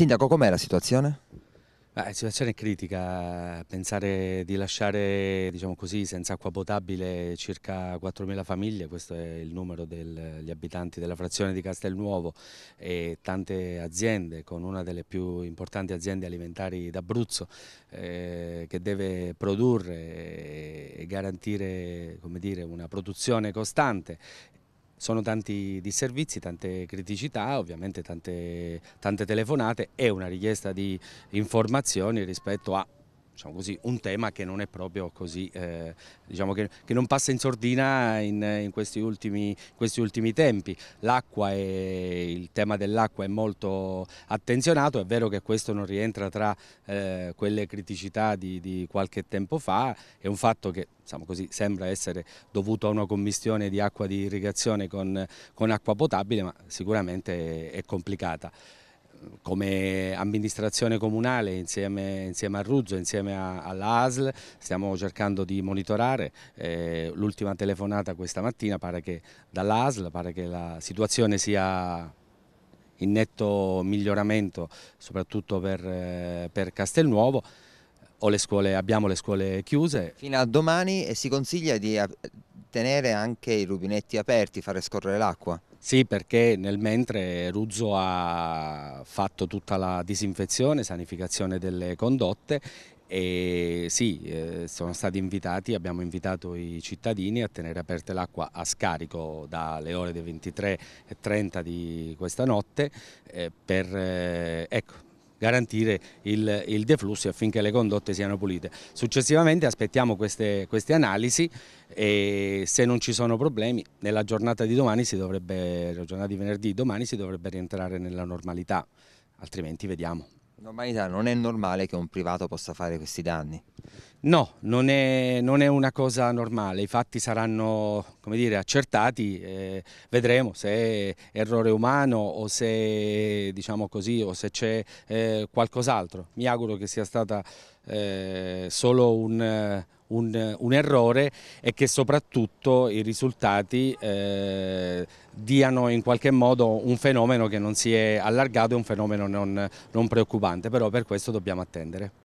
Sindaco, com'è la situazione? La situazione è critica, pensare di lasciare diciamo così, senza acqua potabile circa 4.000 famiglie, questo è il numero degli abitanti della frazione di Castelnuovo e tante aziende con una delle più importanti aziende alimentari d'Abruzzo eh, che deve produrre e garantire dire, una produzione costante sono tanti disservizi, tante criticità, ovviamente tante, tante telefonate e una richiesta di informazioni rispetto a diciamo così, un tema che non è proprio così, eh, diciamo che, che, non passa in sordina in, in questi, ultimi, questi, ultimi, tempi. L'acqua e il tema dell'acqua è molto attenzionato, è vero che questo non rientra tra eh, quelle criticità di, di qualche tempo fa, è un fatto che diciamo così, sembra essere dovuto a una commistione di acqua di irrigazione con, con acqua potabile, ma sicuramente è, è complicata come amministrazione comunale insieme, insieme a Ruzzo, insieme all'ASL stiamo cercando di monitorare, eh, l'ultima telefonata questa mattina pare che dall'ASL pare che la situazione sia in netto miglioramento soprattutto per, eh, per Castelnuovo le scuole, abbiamo le scuole chiuse. Fino a domani e si consiglia di eh, tenere anche i rubinetti aperti, fare scorrere l'acqua? Sì, perché nel mentre Ruzzo ha fatto tutta la disinfezione, sanificazione delle condotte e sì, eh, sono stati invitati, abbiamo invitato i cittadini a tenere aperte l'acqua a scarico dalle ore 23.30 di questa notte eh, per, eh, ecco, garantire il, il deflusso affinché le condotte siano pulite. Successivamente aspettiamo queste, queste analisi e se non ci sono problemi nella giornata di domani si dovrebbe, la giornata di venerdì domani si dovrebbe rientrare nella normalità, altrimenti vediamo. Normalità non è normale che un privato possa fare questi danni. No, non è, non è, una cosa normale, i fatti saranno dire, accertati, eh, vedremo se è errore umano o se diciamo c'è eh, qualcos'altro. Mi auguro che sia stato eh, solo un, un, un, errore e che soprattutto i risultati eh, diano in qualche modo un fenomeno che non si è allargato, è un fenomeno non, non preoccupante, però per questo dobbiamo attendere.